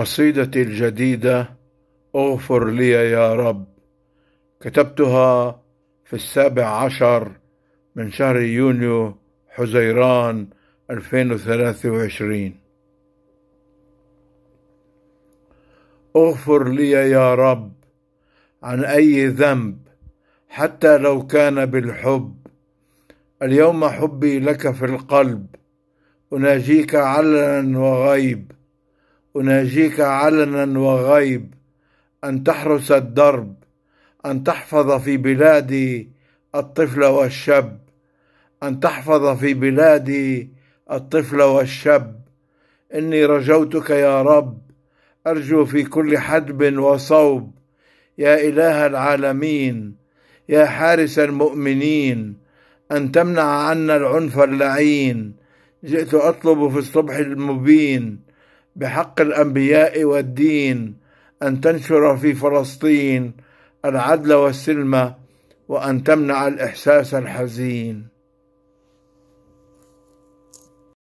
قصيدتي الجديدة اغفر لي يا رب كتبتها في السابع عشر من شهر يونيو حزيران 2023 اغفر لي يا رب عن أي ذنب حتى لو كان بالحب اليوم حبي لك في القلب أناجيك علنا وغيب أناجيك علنا وغيب أن تحرس الدرب أن تحفظ في بلادي الطفل والشاب أن تحفظ في بلادي الطفل والشاب إني رجوتك يا رب أرجو في كل حدب وصوب يا إله العالمين يا حارس المؤمنين أن تمنع عنا العنف اللعين جئت أطلب في الصبح المبين بحق الأنبياء والدين أن تنشر في فلسطين العدل والسلم وأن تمنع الإحساس الحزين